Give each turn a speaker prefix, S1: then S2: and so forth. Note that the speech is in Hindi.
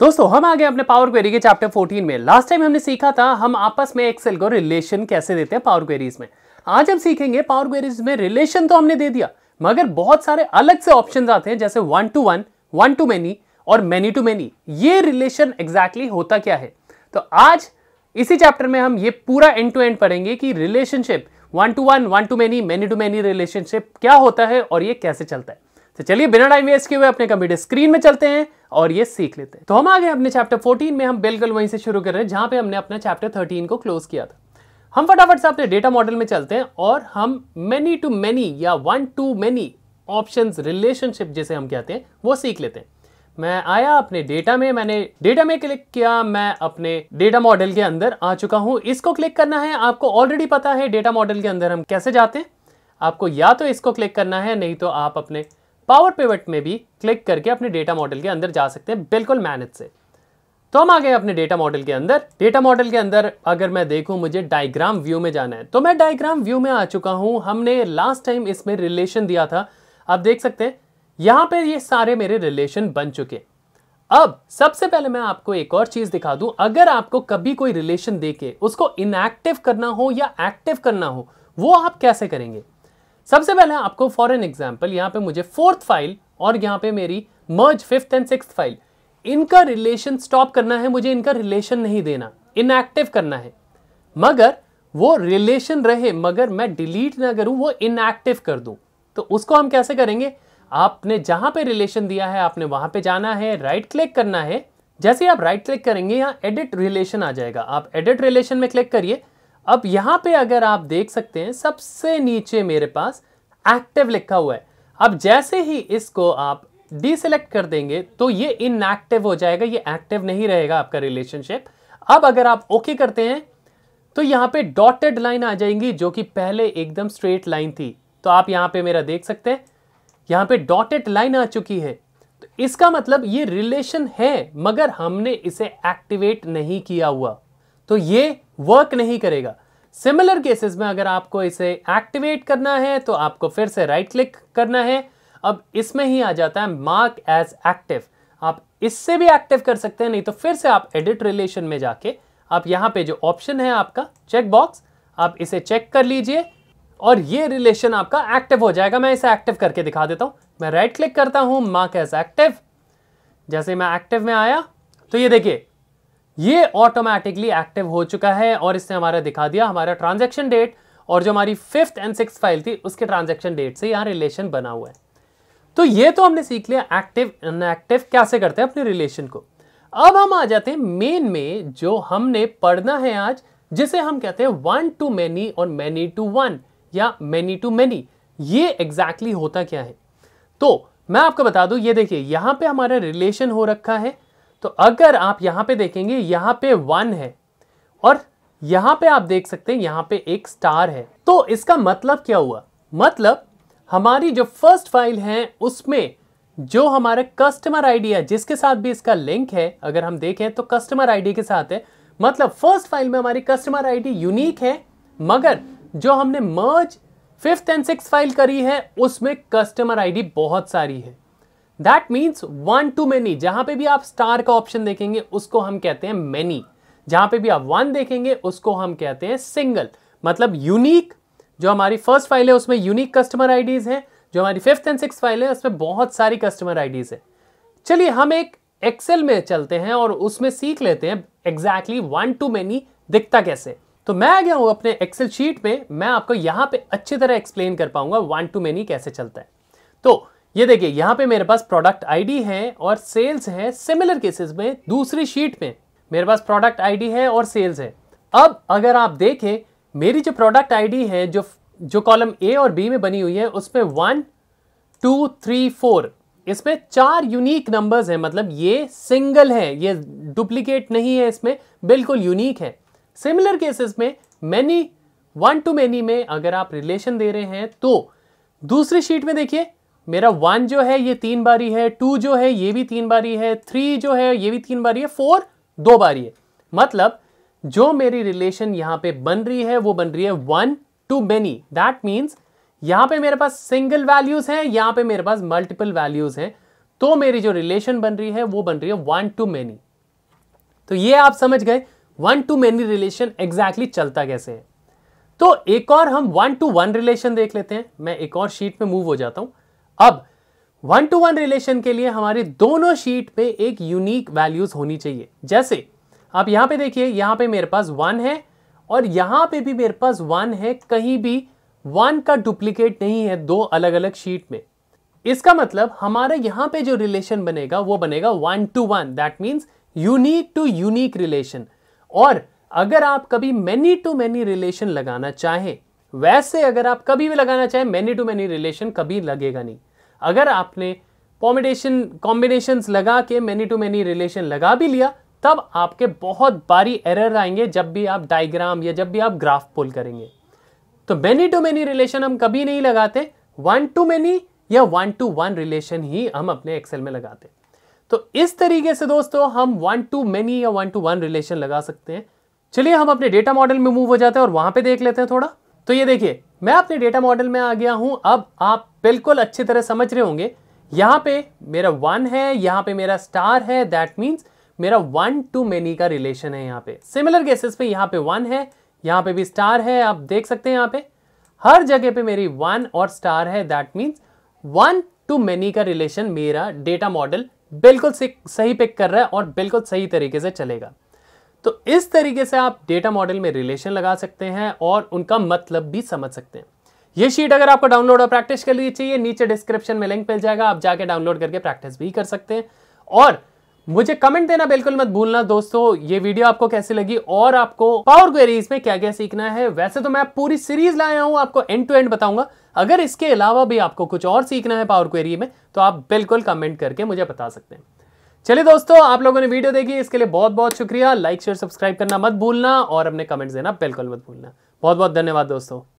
S1: दोस्तों हम आ गए अपने पावर क्वेरी के चैप्टर 14 में लास्ट टाइम हमने सीखा था हम आपस में एक्सेल को रिलेशन कैसे देते हैं पावर क्वेरीज में आज हम सीखेंगे पावर क्वेरीज में रिलेशन तो हमने दे दिया मगर बहुत सारे अलग से ऑप्शन आते हैं जैसे one to one one to many और मैनी टू मैनी ये रिलेशन एग्जैक्टली exactly होता क्या है तो आज इसी चैप्टर में हम ये पूरा एंड टू एंड पढ़ेंगे कि relationship one to one one to many many to many relationship क्या होता है और ये कैसे चलता है तो चलिए बिना टाइम वेस्ट किए हुए अपने कंप्यूटर स्क्रीन में चलते हैं और ये सीख लेते हैं तो हम आ गए अपने चैप्टर 14 में हम बिल्कुल वहीं से शुरू कर रहे हैं जहां पे हमने अपना चैप्टर 13 को क्लोज किया था हम फटाफट से अपने डेटा मॉडल में चलते हैं और हम मेनी टू मेनी या one to many option relationship जिसे हम कहते हैं वो सीख लेते हैं मैं आया अपने डेटा में मैंने डेटा में क्लिक किया मैं अपने डेटा मॉडल के अंदर आ चुका हूं इसको क्लिक करना है आपको ऑलरेडी पता है डेटा मॉडल के अंदर हम कैसे जाते हैं आपको या तो इसको क्लिक करना है नहीं तो आप अपने पावर पेवेट में भी क्लिक करके अपने डेटा मॉडल के अंदर जा सकते हैं बिल्कुल मैनेज से तो हम आ गए अपने डेटा मॉडल के अंदर डेटा मॉडल के अंदर अगर मैं देखूं मुझे डायग्राम व्यू में जाना है तो मैं डायग्राम व्यू में आ चुका हूं हमने लास्ट टाइम इसमें रिलेशन दिया था आप देख सकते हैं यहां पर ये सारे मेरे रिलेशन बन चुके अब सबसे पहले मैं आपको एक और चीज दिखा दूं अगर आपको कभी कोई रिलेशन देके उसको इनएक्टिव करना हो या एक्टिव करना हो वो आप कैसे करेंगे सबसे पहले आपको फॉर एन एग्जाम्पल यहाँ पे मुझे फोर्थ फाइल और यहाँ पे मेरी merge fifth and six file इनका रिलेशन स्टॉप करना है मुझे इनका रिलेशन नहीं देना इनएक्टिव करना है मगर वो रिलेशन रहे मगर मैं डिलीट ना करूं वो इनएक्टिव कर दूं तो उसको हम कैसे करेंगे आपने जहां पे रिलेशन दिया है आपने वहां पे जाना है राइट क्लिक करना है जैसे आप राइट क्लिक करेंगे यहां एडिट रिलेशन आ जाएगा आप एडिट रिलेशन में क्लिक करिए अब यहां पे अगर आप देख सकते हैं सबसे नीचे मेरे पास एक्टिव लिखा हुआ है अब जैसे ही इसको आप डिसेलेक्ट कर देंगे तो ये इनएक्टिव हो जाएगा ये एक्टिव नहीं रहेगा आपका रिलेशनशिप अब अगर आप ओके okay करते हैं तो यहां पे डॉटेड लाइन आ जाएंगी जो कि पहले एकदम स्ट्रेट लाइन थी तो आप यहां पे मेरा देख सकते हैं यहां पे डॉटेड लाइन आ चुकी है तो इसका मतलब ये रिलेशन है मगर हमने इसे एक्टिवेट नहीं किया हुआ तो ये वर्क नहीं करेगा सिमिलर केसेस में अगर आपको इसे एक्टिवेट करना है तो आपको फिर से राइट right क्लिक करना है अब इसमें ही आ जाता है मार्क एज एक्टिव आप इससे भी एक्टिव कर सकते हैं नहीं तो फिर से आप एडिट रिलेशन में जाके आप यहां पे जो ऑप्शन है आपका चेक बॉक्स आप इसे चेक कर लीजिए और ये रिलेशन आपका एक्टिव हो जाएगा मैं इसे एक्टिव करके दिखा देता हूं मैं राइट right क्लिक करता हूं मार्क एज एक्टिव जैसे मैं एक्टिव में आया तो ये देखिए ये ऑटोमेटिकली एक्टिव हो चुका है और इसने हमारा दिखा दिया हमारा ट्रांजेक्शन डेट और जो हमारी फिफ्थ एंड सिक्स फाइल थी उसके ट्रांजेक्शन डेट से यहाँ रिलेशन बना हुआ है तो ये तो हमने सीख लिया एक्टिव इनएक्टिव कैसे करते हैं अपने रिलेशन को अब हम आ जाते हैं मेन में जो हमने पढ़ना है आज जिसे हम कहते हैं वन टू मैनी और मैनी टू वन या मैनी टू मैनी ये एग्जैक्टली exactly होता क्या है तो मैं आपको बता दूं ये देखिए यहां पे हमारा रिलेशन हो रखा है तो अगर आप यहां पे देखेंगे यहां पे वन है और यहां पे आप देख सकते हैं यहां पे एक स्टार है तो इसका मतलब क्या हुआ मतलब हमारी जो फर्स्ट फाइल है उसमें जो हमारे कस्टमर आईडी है जिसके साथ भी इसका लिंक है अगर हम देखें तो कस्टमर आईडी के साथ है मतलब फर्स्ट फाइल में हमारी कस्टमर आईडी यूनिक है मगर जो हमने merge fifth and six file करी है उसमें कस्टमर आईडी बहुत सारी है that means one to many जहां पे भी आप स्टार का ऑप्शन देखेंगे उसको हम कहते हैं मैनी जहां पे भी आप वन देखेंगे उसको हम कहते हैं सिंगल मतलब यूनिक जो हमारी फर्स्ट फाइल है उसमें यूनिक कस्टमर आईडीज हैं जो हमारी फिफ्थ एंड सिक्स फाइल है उसमें बहुत सारी कस्टमर आईडीज है चलिए हम एक एक्सेल में चलते हैं और उसमें सीख लेते हैं एग्जैक्टली वन टू मैनी दिखता कैसे तो मैं आ गया हूं अपने एक्सेल शीट में मैं आपको यहां पे अच्छी तरह एक्सप्लेन कर पाऊंगा वन टू मैनी कैसे चलता है तो ये देखिए यहाँ पे मेरे पास प्रोडक्ट आईडी है और सेल्स है सिमिलर केसेस में दूसरी शीट में मेरे पास प्रोडक्ट आईडी है और सेल्स है अब अगर आप देखें मेरी जो प्रोडक्ट आईडी है जो जो कॉलम ए और बी में बनी हुई है उसमें वन टू थ्री फोर इसमें चार यूनिक नंबर्स हैं मतलब ये सिंगल है ये डुप्लीकेट नहीं है इसमें बिल्कुल यूनिक है सिमिलर केसेस में मैनी वन टू मैनी में अगर आप रिलेशन दे रहे हैं तो दूसरी शीट में देखिए मेरा वन जो है ये तीन बारी है टू जो है ये भी तीन बारी है थ्री जो है ये भी तीन बारी है फोर दो बारी है मतलब जो मेरी रिलेशन यहां पे बन रही है वो बन रही है one to many that means यहां पे मेरे पास सिंगल वैल्यूज़ हैं यहां पे मेरे पास मल्टीपल वैल्यूज़ हैं तो मेरी जो रिलेशन बन रही है वो बन रही है वन टू मेनी तो ये आप समझ गए one to many relation exactly चलता कैसे है तो एक और हम वन टू वन रिलेशन देख लेते हैं मैं एक और शीट में मूव हो जाता हूं अब वन टू वन रिलेशन के लिए हमारे दोनों शीट पे एक यूनिक वैल्यूज होनी चाहिए जैसे आप यहां पे देखिए यहां पे मेरे पास वन है और यहां पे भी मेरे पास वन है कहीं भी वन का डुप्लीकेट नहीं है दो अलग अलग शीट में इसका मतलब हमारा यहां पे जो रिलेशन बनेगा वो बनेगा one to one that means unique to unique relation और अगर आप कभी मैनी टू मैनी रिलेशन लगाना चाहें वैसे अगर आप कभी भी लगाना चाहें मैनी टू मैनी रिलेशन कभी लगेगा नहीं अगर आपने कॉम्बिनेशन कॉम्बिनेशंस लगा के मैनी टू मैनी रिलेशन लगा भी लिया तब आपके बहुत बारी एरर आएंगे जब भी आप डायग्राम या जब भी आप ग्राफ पुल करेंगे तो मैनी टू मैनी रिलेशन हम कभी नहीं लगाते वन टू मैनी या वन टू वन रिलेशन ही हम अपने एक्सेल में लगाते तो इस तरीके से दोस्तों हम वन टू मैनी या वन टू वन रिलेशन लगा सकते हैं चलिए हम अपने डेटा मॉडल में मूव हो जाते हैं और वहां पे देख लेते हैं थोड़ा तो ये देखिए मैं अपने डेटा मॉडल में आ गया हूँ अब आप बिल्कुल अच्छी तरह समझ रहे होंगे यहाँ पे मेरा वन है यहाँ पे मेरा स्टार है दैट मीन्स मेरा वन टू मेनी का रिलेशन है यहाँ पे सिमिलर केसेस पे यहाँ पे वन है यहाँ पे भी स्टार है आप देख सकते हैं यहाँ पे हर जगह पे मेरी वन और स्टार है that means one to many का रिलेशन मेरा डेटा मॉडल बिल्कुल सही पिक कर रहा है और बिल्कुल सही तरीके से चलेगा तो इस तरीके से आप डेटा मॉडल में रिलेशन लगा सकते हैं और उनका मतलब भी समझ सकते हैं ये शीट अगर आपको डाउनलोड और प्रैक्टिस के लिए चाहिए नीचे डिस्क्रिप्शन में लिंक मिल जाएगा आप जाके डाउनलोड करके प्रैक्टिस भी कर सकते हैं और मुझे कमेंट देना बिल्कुल मत भूलना दोस्तों ये वीडियो आपको कैसी लगी और आपको पावर क्वेरीज में क्या क्या सीखना है वैसे तो मैं पूरी सीरीज लाया हूं आपको एंड टू एंड बताऊंगा अगर इसके अलावा भी आपको कुछ और सीखना है पावर क्वेरी में तो आप बिल्कुल कमेंट करके मुझे बता सकते हैं चलिए दोस्तों आप लोगों ने वीडियो देखी इसके लिए बहुत बहुत शुक्रिया लाइक शेयर सब्सक्राइब करना मत भूलना और अपने कमेंट्स देना बिल्कुल मत भूलना बहुत बहुत धन्यवाद दोस्तों